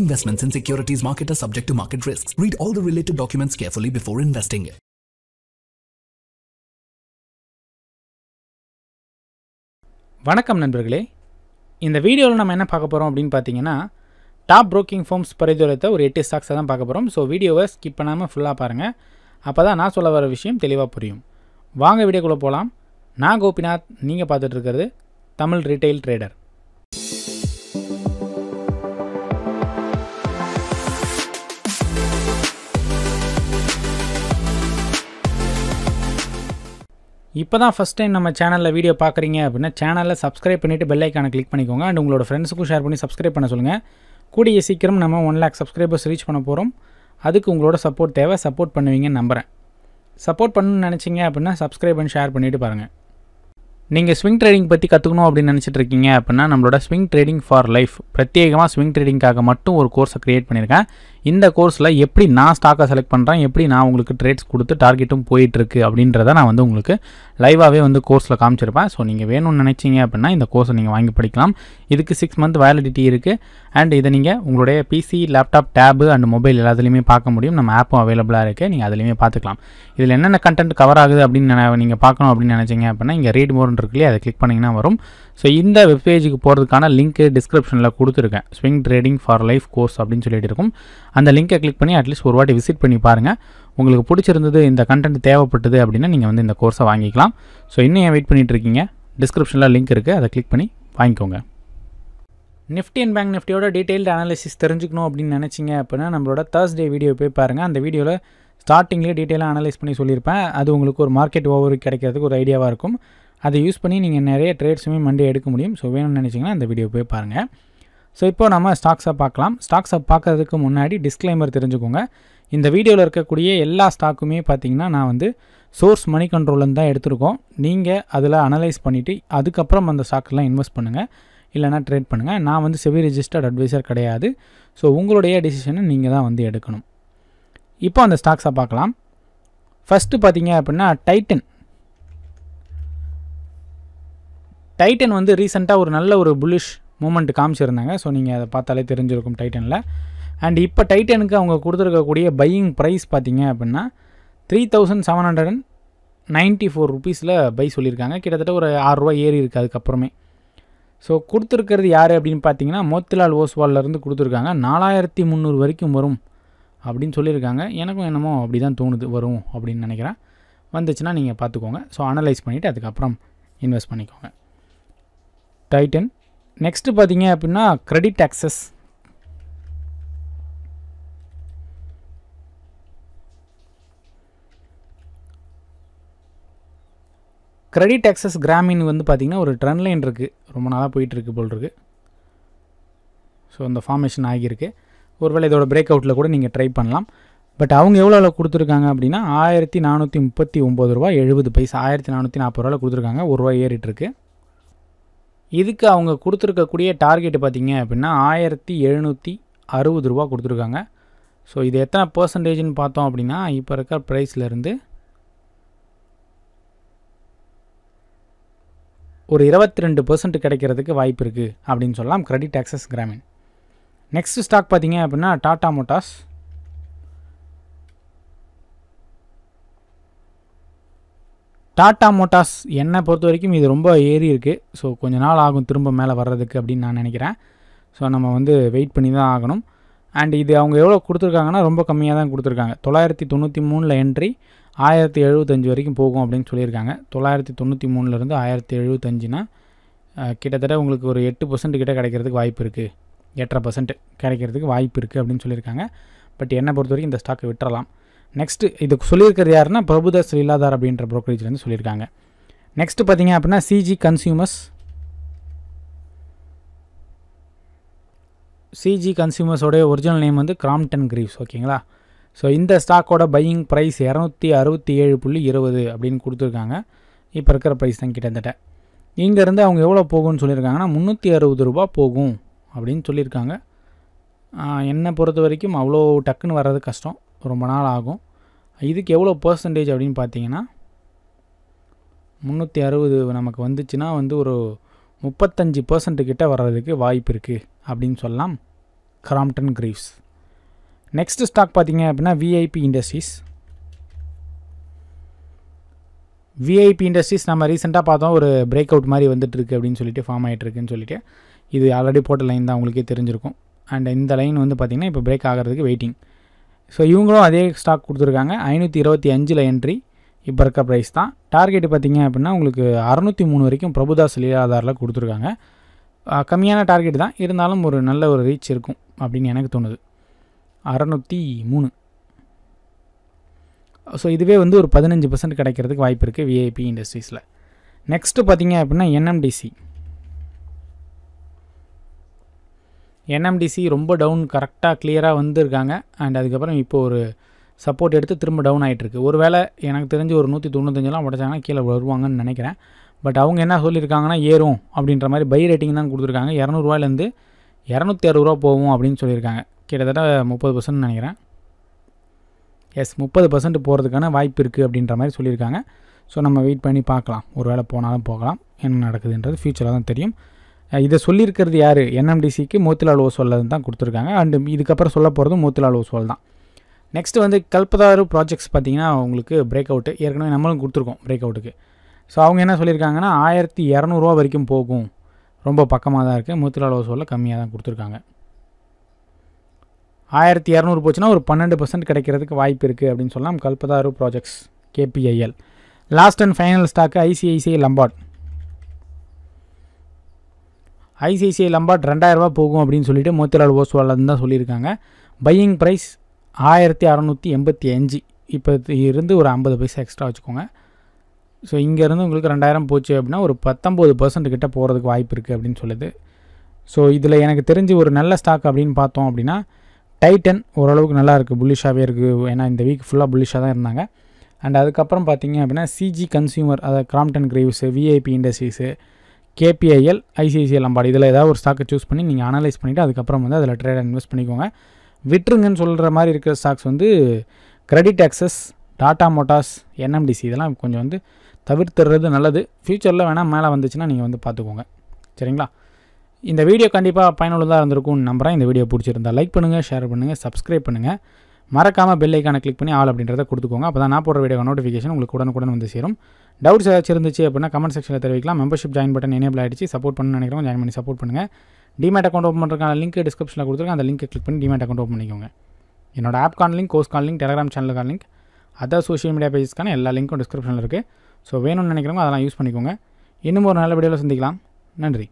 Investments in securities market are subject to market risks. Read all the related documents carefully before investing. வணக்கம் நண்பர்களே இந்த வீடியோவில் நம்ம என்ன பார்க்க போகிறோம் அப்படின்னு பார்த்தீங்கன்னா டாப் ப்ரோக்கிங் ஃபார்ம்ஸ் பரிந்துரைத்த ஒரு எட்டு ஸ்டாக்ஸை தான் பார்க்க போகிறோம் ஸோ வீடியோவை ஸ்கிப் பண்ணாமல் ஃபுல்லாக பாருங்கள் அப்போ தான் நான் சொல்ல வர விஷயம் தெளிவாக புரியும் வாங்க வீடியோக்குள்ளே போகலாம் நான் கோபிநாத் நீங்கள் பார்த்துட்ருக்கிறது தமிழ் ரீட்டைல் ட்ரேடர் இப்போ தான் ஃபஸ்ட் டைம் நம்ம சேனலில் வீடியோ பார்க்குறீங்க அப்படின்னா சேனலில் சப்ஸ்கிரைப் பண்ணிவிட்டு பெல் ஐக்கானை கிளிக் பண்ணிக்கோங்க அண்ட் உங்களோட ஃப்ரெண்ட்ஸுக்கும் ஷேர் பண்ணி சப்ஸ்கிரைப் பண்ண சொல்லுங்கள் கூடிய சீக்கிரம் நம்ம ஒன் லேக் சப்ஸ்கிரைபர்ஸ் ரீச் பண்ண போகிறோம் அதுக்கு உங்களோட சப்போர்ட் தேவை சப்போர்ட் பண்ணுவீங்கன்னு நம்புகிறேன் சப்போர்ட் பண்ணணும்னு நினச்சிங்க அப்படின்னா சப்ஸ்கிரைப் பண்ணி ஷேர் பண்ணிவிட்டு பாருங்கள் நீங்கள் ஸ்விங் ட்ரேடிங் பற்றி கற்றுக்கணும் அப்படின்னு நினச்சிட்டு இருக்கீங்க அப்படின்னா நம்மளோட ஸ்விங் ட்ரேடிங் ஃபார் லைஃப் பிரத்யேகமாக ஸ்விங் ட்ரேடிங்காக மட்டும் ஒரு கோர்ஸை க்ரியேட் பண்ணியிருக்கேன் இந்த கோர்ஸில் எப்படி நான் ஸ்டாக்கை செலக்ட் பண்ணுறேன் எப்படி நான் உங்களுக்கு ட்ரேட்ஸ் கொடுத்து டார்கெட்டும் போயிட்டுருக்கு அப்படின்றத நான் வந்து உங்களுக்கு லைவாகவே வந்து கோர்ஸில் காமிச்சிருப்பேன் ஸோ நீங்கள் வேணும்னு நினச்சிங்க அப்படின்னா இந்த கோர்ஸை நீங்கள் வாங்கி படிக்கலாம் இதுக்கு சிக்ஸ் மந்த் வேலிடிட்டி இருக்குது அண்ட் இதை நீங்கள் உங்களுடைய PC laptop tab and mobile எல்லாத்துலேயுமே பார்க்க முடியும் நம்ம ஆப்பும் அவைலபிளாக இருக்குது நீங்கள் அதுலேயுமே பார்த்துக்கலாம் இதில் என்னென்ன கண்டென்ட் கவர் ஆகுது அப்படின்னு நீங்கள் பார்க்கணும் அப்படின்னு நினச்சிங்க அப்படின்னா இங்கே ரீட் மோர்னு இருக்கு அதை கிளிக் பண்ணிங்கன்னா வரும் ஸோ இந்த வெப் பேஜுக்கு போகிறதுக்கான லிங்க்கு டிஸ்கிரிப்ஷனில் கொடுத்துருக்கேன் swing trading for life course அப்படின்னு சொல்லிட்டு இருக்கும் அந்த லிங்க்கை கிளிக் பண்ணி அட்லீஸ்ட் ஒரு வாட்டி விசிட் பண்ணி பாருங்கள் உங்களுக்கு பிடிச்சிருந்தது இந்த கண்டென்ட் தேவைப்பட்டது அப்படின்னா நீங்கள் வந்து இந்த கோர்ஸை வாங்கிக்கலாம் ஸோ இன்னும் ஏன் வெயிட் பண்ணிகிட்டு இருக்கீங்க டிஸ்கிரிப்ஷனில் லிங்க் இருக்குது அதை கிளிக் பண்ணி வாங்கிக்கோங்க நிஃப்டி அண்ட் பேங்க் நிஃப்டியோட டீட்டெயில்டு அனாலிசிஸ் தெரிஞ்சுக்கணும் அப்படின்னு நினச்சிங்க அப்படின்னா நம்மளோட தேர்ஸ்டே வீடியோ போய் பாருங்கள் அந்த வீடியோவில் ஸ்டார்டிங்லேயே டீட்டெயிலாக அனலைஸ் பண்ணி சொல்லியிருப்பேன் அது உங்களுக்கு ஒரு மார்க்கெட் ஓவர் கிடைக்கிறதுக்கு ஒரு ஐடியாவாக இருக்கும் அதை யூஸ் பண்ணி நீங்கள் நிறைய ட்ரேட்ஸுமே மண்டே எடுக்க முடியும் ஸோ வேணும்னு நினச்சிங்கன்னா அந்த வீடியோ போய் பாருங்கள் ஸோ இப்போ நம்ம ஸ்டாக்ஸை பார்க்கலாம் ஸ்டாக்ஸை பார்க்கறதுக்கு முன்னாடி டிஸ்க்ளைமர் தெரிஞ்சுக்கோங்க இந்த வீடியோவில் இருக்கக்கூடிய எல்லா ஸ்டாக்குமே பார்த்திங்கன்னா நான் வந்து சோர்ஸ் மணி கண்ட்ரோலன்னு தான் எடுத்திருக்கோம் நீங்கள் அதில் அனலைஸ் பண்ணிவிட்டு அதுக்கப்புறம் அந்த ஸ்டாக்கெல்லாம் இன்வெஸ்ட் பண்ணுங்கள் இல்லைனா ட்ரேட் பண்ணுங்கள் நான் வந்து செவி ரிஜிஸ்டர்ட் அட்வைசர் கிடையாது ஸோ உங்களுடைய டிசிஷனை நீங்கள் தான் வந்து எடுக்கணும் இப்போ அந்த ஸ்டாக்ஸை பார்க்கலாம் ஃபஸ்ட்டு பார்த்தீங்க அப்படின்னா டைட்டன் டைட்டன் வந்து ரீசெண்டாக ஒரு நல்ல ஒரு புலிஷ் மூமெண்ட் காமிச்சிருந்தாங்க ஸோ நீங்கள் அதை பார்த்தாலே தெரிஞ்சிருக்கும் டைட்டனில் அண்ட் இப்போ டைட்டனுக்கு அவங்க கொடுத்துருக்கக்கூடிய பையிங் ப்ரைஸ் பார்த்தீங்க அப்படின்னா three thousand seven hundred and ninety four ருபீஸில் பை சொல்லியிருக்காங்க கிட்டத்தட்ட ஒரு ஆறுரூவா ஏறி இருக்குது அதுக்கப்புறமே ஸோ கொடுத்துருக்கிறது யார் அப்படின்னு பார்த்தீங்கன்னா மோத்திலால் ஓஸ்வால்லேருந்து கொடுத்துருக்காங்க நாலாயிரத்தி முந்நூறு வரைக்கும் வரும் அப்படின்னு சொல்லியிருக்காங்க எனக்கும் என்னமோ அப்படி தான் தோணுது வரும் அப்படின்னு நினைக்கிறேன் வந்துச்சுன்னா நீங்கள் பார்த்துக்கோங்க ஸோ அனலைஸ் பண்ணிவிட்டு அதுக்கப்புறம் இன்வெஸ்ட் பண்ணிக்கோங்க டைட்டன் நெக்ஸ்ட்டு பார்த்தீங்க அப்படின்னா credit access credit access Grameen வந்து பார்த்திங்கன்னா ஒரு ட்ரெண்ட் லைன் இருக்குது ரொம்ப நாளாக போயிட்டுருக்கு போல் இருக்கு ஸோ அந்த ஃபார்மேஷன் ஆகியிருக்கு ஒருவேளை இதோட பிரேக் அவுட்டில் கூட நீங்கள் ட்ரை பண்ணலாம் பட் அவங்க எவ்வளோ கொடுத்துருக்காங்க அப்படின்னா ஆயிரத்தி நானூற்றி முப்பத்தி ஒம்பது ரூபா எழுபது பைசா ஆயிரத்தி நானூற்றி நாற்பது ரூபாவில் கொடுத்துருக்காங்க ஒரு ரூபா ஏறிட்டுருக்கு இதுக்கு அவங்க கொடுத்துருக்கக்கூடிய டார்கெட் பார்த்திங்க அப்படின்னா ஆயிரத்தி எழுநூற்றி அறுபது ரூபா கொடுத்துருக்காங்க ஸோ இது எத்தனை பர்சன்டேஜ்னு பார்த்தோம் அப்படின்னா இப்போ இருக்கிற ப்ரைஸ்லேருந்து ஒரு இருபத்தி ரெண்டு பர்சன்ட் கிடைக்கிறதுக்கு வாய்ப்பு இருக்குது அப்படின்னு சொல்லலாம் credit access Grameen next stock பார்த்திங்க அப்படின்னா டாடா மோட்டார்ஸ் டாட்டா மோட்டார்ஸ் என்னை பொறுத்த வரைக்கும் இது ரொம்ப ஏறி இருக்குது ஸோ கொஞ்ச நாள் ஆகும் திரும்ப மேலே வர்றதுக்கு அப்படின்னு நான் நினைக்கிறேன் ஸோ நம்ம வந்து வெயிட் பண்ணி தான் ஆகணும் அண்ட் இது அவங்க எவ்வளோ கொடுத்துருக்காங்கன்னா ரொம்ப கம்மியாக தான் கொடுத்துருக்காங்க தொள்ளாயிரத்தி தொண்ணூற்றி மூணில் என்ட்ரி ஆயிரத்தி எழுபத்தஞ்சு வரைக்கும் போகும் அப்படின்னு சொல்லியிருக்காங்க தொள்ளாயிரத்தி தொண்ணூற்றி மூணுலேருந்து ஆயிரத்தி எழுபத்தஞ்சுனா கிட்டத்தட்ட உங்களுக்கு ஒரு எட்டு பர்சன்ட் கிட்டே கிடைக்கிறதுக்கு வாய்ப்பு இருக்குது எட்டரை பர்சன்ட் கிடைக்கிறதுக்கு வாய்ப்பு இருக்குது அப்படின்னு சொல்லியிருக்காங்க பட் என்னை பொறுத்த வரைக்கும் இந்த ஸ்டாக்கை விட்டுறலாம் நெக்ஸ்ட்டு இது சொல்லியிருக்கிறது யாருன்னா பிரபுதாஸ் லீலாதார் அப்படின்ற ப்ரோக்கரேஜ்லேருந்து சொல்லியிருக்காங்க நெக்ஸ்ட்டு பார்த்தீங்க அப்படின்னா சிஜி கன்சியூமர்ஸ் சிஜி கன்சியூமர்ஸோடைய ஒரிஜினல் நேம் வந்து கிராம்டன் கிரீவ்ஸ் ஓகேங்களா ஸோ இந்த ஸ்டாக்கோட பையிங் ப்ரைஸ் இரநூத்தி அறுபத்தி ஏழு புள்ளி இருபது அப்படின்னு கொடுத்துருக்காங்க இப்போ இருக்கிற ப்ரைஸ் தான் கிட்டத்தட்ட இங்கேருந்து அவங்க எவ்வளோ போகும்னு சொல்லியிருக்காங்கன்னா முந்நூற்றி அறுபது ரூபா போகும் அப்படின்னு சொல்லியிருக்காங்க என்னை பொறுத்த வரைக்கும் அவ்வளோ டக்குன்னு வர்றது கஷ்டம் ரொம்ப நாள் ஆகும் இதுக்கு எவ்வளோ பர்சன்டேஜ் அப்படின்னு பார்த்தீங்கன்னா முந்நூற்றி அறுபது நமக்கு வந்துச்சுன்னா வந்து ஒரு முப்பத்தஞ்சு பர்சன்ட்டு கிட்ட வர்றதுக்கு வாய்ப்பு இருக்குது அப்படின்னு சொல்லலாம் கிராம்டன் கிரீவ்ஸ் நெக்ஸ்ட்டு ஸ்டாக் பார்த்தீங்க அப்படின்னா விஐபி இண்டஸ்ட்ரீஸ் விஐபி இண்டஸ்ட்ரீஸ் நம்ம ரீசெண்டாக பார்த்தோம் ஒரு பிரேக் அவுட் மாதிரி வந்துட்டுருக்கு அப்படின்னு சொல்லிட்டு ஃபார்ம் ஆகிட்டுருக்குன்னு சொல்லிட்டு இது ஆல்ரெடி போட்ட லைன் தான் உங்களுக்கே தெரிஞ்சிருக்கும் அண்ட் இந்த லைன் வந்து பார்த்திங்கன்னா இப்போ பிரேக் ஆகிறதுக்கு வெயிட்டிங் ஸோ இவங்களும் அதே ஸ்டாக் கொடுத்துருக்காங்க ஐநூற்றி இருபத்தி அஞ்சில் என்ட்ரி இப்போ இருக்க ப்ரைஸ் தான் டார்கெட் பார்த்திங்க அப்படின்னா உங்களுக்கு அறநூற்றி மூணு வரைக்கும் பிரபுதாஸ் லீலாதாரில் கொடுத்துருக்காங்க கம்மியான டார்கெட் தான் இருந்தாலும் ஒரு நல்ல ஒரு ரீச் இருக்கும் அப்படின்னு எனக்கு தோணுது அறநூற்றி மூணு ஸோ இதுவே வந்து ஒரு பதினஞ்சு பர்சன்ட் கிடைக்கிறதுக்கு வாய்ப்பு இருக்குது விஐபி இண்டஸ்ட்ரீஸில் நெக்ஸ்ட்டு பார்த்திங்க அப்படின்னா என்எம்டிசி என்எம்டிசி ரொம்ப டவுன் கரெக்டாக கிளியராக வந்திருக்காங்க அண்ட் அதுக்கப்புறம் இப்போ ஒரு சப்போர்ட் எடுத்து திரும்ப டவுன் ஆகிட்டுருக்கு ஒரு வேளை எனக்கு தெரிஞ்சு ஒரு நூற்றி தொண்ணூத்தஞ்செலாம் உடச்சாங்கன்னா கீழே வருவாங்கன்னு நினைக்கிறேன் பட் அவங்க என்ன சொல்லியிருக்காங்கன்னா ஏறும் அப்படின்ற மாதிரி பை ரேட்டிங் தான் கொடுத்துருக்காங்க இரநூறுவாயிலேருந்து இரநூத்தி அறுபதுரூவா போகும் அப்படின்னு சொல்லியிருக்காங்க கிட்டத்தட்ட முப்பது பர்சன்ட் நினைக்கிறேன் எஸ் முப்பது பர்சன்ட் போகிறதுக்கான வாய்ப்பு இருக்குது அப்படின்ற மாதிரி சொல்லியிருக்காங்க ஸோ நம்ம வெயிட் பண்ணி பார்க்கலாம் ஒரு வேளை போனாலும் போகலாம் என்ன நடக்குதுன்றது ஃப்யூச்சராக தான் தெரியும் இதை சொல்லியிருக்கிறது யார் என்எம்டிசிக்கு மோத்திலால் ஓஸ்வால் தான் கொடுத்துருக்காங்க அண்டு இதுக்கப்புறம் சொல்ல போகிறதும் மோத்திலால் ஓஸ்வால் தான் நெக்ஸ்ட் வந்து கல்பதாரு ப்ராஜெக்ட்ஸ் பார்த்திங்கன்னா உங்களுக்கு பிரேக் அவுட்டு ஏற்கனவே நம்மளும் கொடுத்துருக்கோம் பிரேக் அவுட்டுக்கு ஸோ அவங்க என்ன சொல்லியிருக்காங்கன்னா ஆயிரத்தி இரநூறுவா வரைக்கும் போகும் ரொம்ப பக்கமாக தான் இருக்குது மூத்திலால் ஓசோலில் கம்மியாக தான் கொடுத்துருக்காங்க ஆயிரத்தி இரநூறு போச்சுன்னா ஒரு பன்னெண்டு பர்சன்ட் கிடைக்கிறதுக்கு வாய்ப்பு இருக்குது அப்படின்னு சொல்லலாம் Kalpataru projects KPIL last and final stock ICICI Lombard ICICI Lombard ரெண்டாயிரரூபா போகும் அப்படின்னு சொல்லிட்டு மோத்திலால் ஓஸ்வால்னு தான் சொல்லியிருக்காங்க பையிங் ப்ரைஸ் ஆயிரத்தி அறநூற்றி எண்பத்தி அஞ்சு இப்போ இருந்து ஒரு ஐம்பது பைசா எக்ஸ்ட்ரா வச்சுக்கோங்க ஸோ இங்கேருந்து உங்களுக்கு ரெண்டாயிரம் போச்சு அப்படின்னா ஒரு பத்தொம்போது பர்சன்ட் கிட்ட போகிறதுக்கு வாய்ப்பு இருக்குது அப்படின்னு சொல்லுது ஸோ இதில் எனக்கு தெரிஞ்சு ஒரு நல்ல ஸ்டாக் அப்படின்னு பார்த்தோம் அப்படின்னா டைட்டன் ஓரளவுக்கு நல்லா இருக்குது புல்லிஷாகவே இருக்குது ஏன்னா இந்த வீக் ஃபுல்லாக புல்லிஷாக தான் இருந்தாங்க அண்ட் அதுக்கப்புறம் பார்த்தீங்க அப்படின்னா சிஜி கன்சியூமர் அதாவது Crompton Greaves VIP industries KPIL ICICL அம்பாடி இதில் ஏதாவது ஒரு ஸ்டாக்கை சூஸ் பண்ணி நீங்கள் அனலைஸ் பண்ணிவிட்டு அதுக்கப்புறம் வந்து அதில் ட்ரேட் இன்வெஸ்ட் பண்ணிக்கோங்க விட்டுருங்கன்னு சொல்கிற மாதிரி இருக்கிற ஸ்டாக்ஸ் வந்து credit access Tata motors NMDC இதெல்லாம் கொஞ்சம் வந்து தவிர்த்துறது நல்லது ஃப்யூச்சரில் வேணால் மேலே வந்துச்சுன்னா நீங்கள் வந்து பார்த்துக்கோங்க சரிங்களா இந்த வீடியோ கண்டிப்பாக பயனுள்ளதாக இருந்திருக்கும்னு நம்புகிறேன் இந்த வீடியோ பிடிச்சிருந்தா லைக் பண்ணுங்கள் ஷேர் பண்ணுங்கள் சப்ஸ்கிரைப் பண்ணுங்கள் மறக்காமல் பெல் ஐக்கான கிளிக் பண்ணி ஆள் அப்படின்றத கொடுத்துக்கோங்க அப்போ தான் நான் போடுற வீடியோ நோட்டிஃபிகேஷன் உங்களுக்கு உடனுக்குடன் வந்து சேரும் டவுட்ஸ் ஏதாச்சும் இருந்துச்சு அப்படின்னா கமெண்ட் செக்ஷனில் தெரிவிக்கலாம் மெம்பர்ஷிப் ஜாயின் பட்டன் எனேபிள் ஆகிடுச்சு சப்போர்ட் பண்ண நினைக்கிறோம் ஜாயின் பண்ணி சப்போர்ட் பண்ணுங்கள் டிமேட் அக்கௌண்ட் ஓப்பன் பண்ணுறதுக்கான லிங்க் டிஸ்கிரிப்ஷனில் கொடுத்துருக்கேன் அந்த லிங்க்கை கிளிக் பண்ணி டிமேட் அக்கௌண்ட் ஓப்பன் பண்ணிக்கோங்க என்னோட ஆப் கான் லிங்க் கோஸ் கான் லிங்க் டெலிகிராம் சேனலுக்கான லிங்க் அதர் சோஷியல் மீடியா பேஜஸ்க்கான எல்லா லிங்க்கும் டிஸ்கிரிப்ஷனில் இருக்குது ஸோ வேணும்னு நினைக்கிறவங்க அதெல்லாம் யூஸ் பண்ணிக்கோங்க இன்னும் ஒரு நல்ல வீடியோவில் சந்திக்கலாம் நன்றி